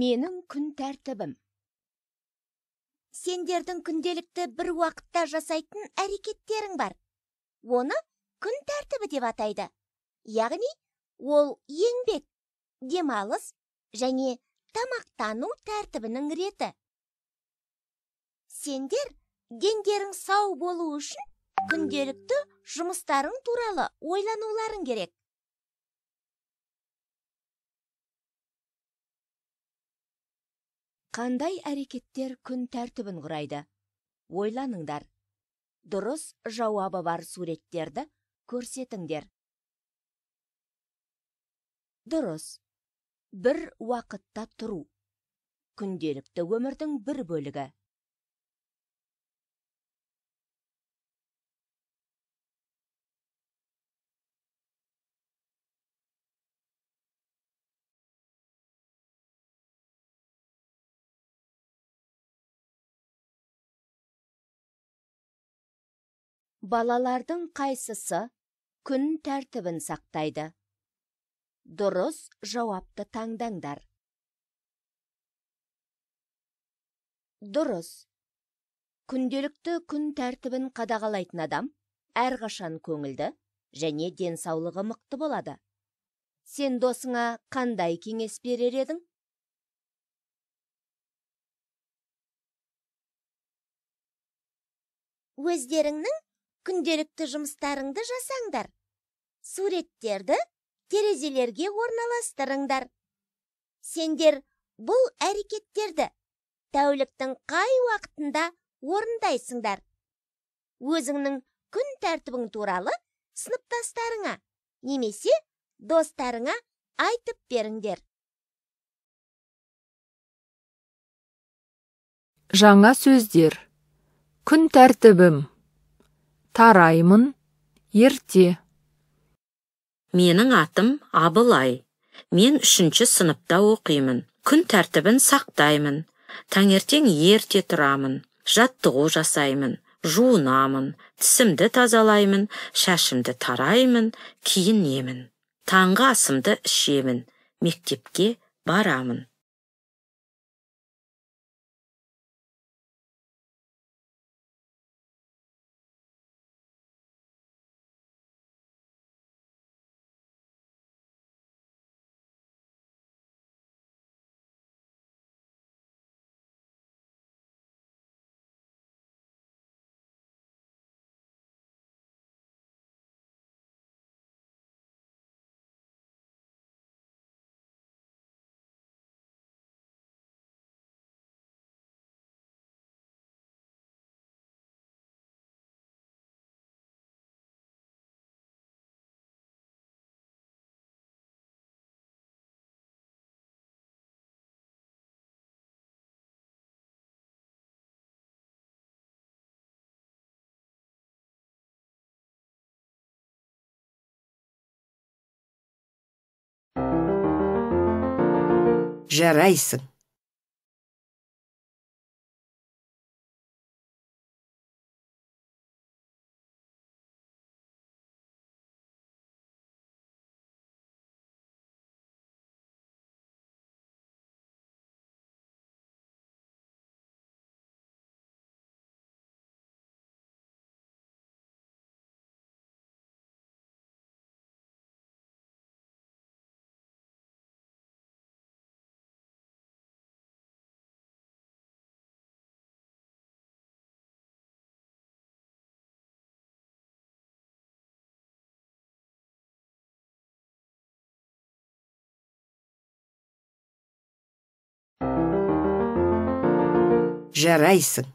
менің күн тәртібім сендердің күнделікті бір уақытта жасайтын әрекеттерің бар оны күн тәртібі деп атайды яғни ол еңбек демалыс және тамақтану тәртібінің реті сендер дендерің сау болу үшін күнделікті жұмыстарың туралы ойлануларың керек қандай әрекеттер күн тәртібін құрайды ойланыңдар дұрыс жауабы бар суреттерді көрсетіңдер дұрыс бір уақытта тұру күнделікті өмірдің бір бөлігі балалардың қайсысы күн тәртібін сақтайды дұрыс жауапты таңдаңдар дұрыс күнделікті күн тәртібін қадағалайтын адам әрқашан көңілді және денсаулығы мықты болады сен досыңа қандай кеңес берер едің өздеріңнің күнделікті жұмыстарыңды жасаңдар суреттерді терезелерге орналастырыңдар сендер бұл әрекеттерді тәуліктің қай уақытында орындайсыңдар өзіңнің күн тәртібің туралы сыныптастарыңа немесе достарыңа айтып беріңдер жаңа сөздер күн тәртібім тараймын ерте менің атым абылай мен үшінші сыныпта оқимын күн тәртібін сақтаймын таңертең ерте тұрамын жаттығу жасаймын жуынамын тісімді тазалаймын шашымды тараймын киінемін таңғы асымды ішемін мектепке барамын Gerais Gerayson.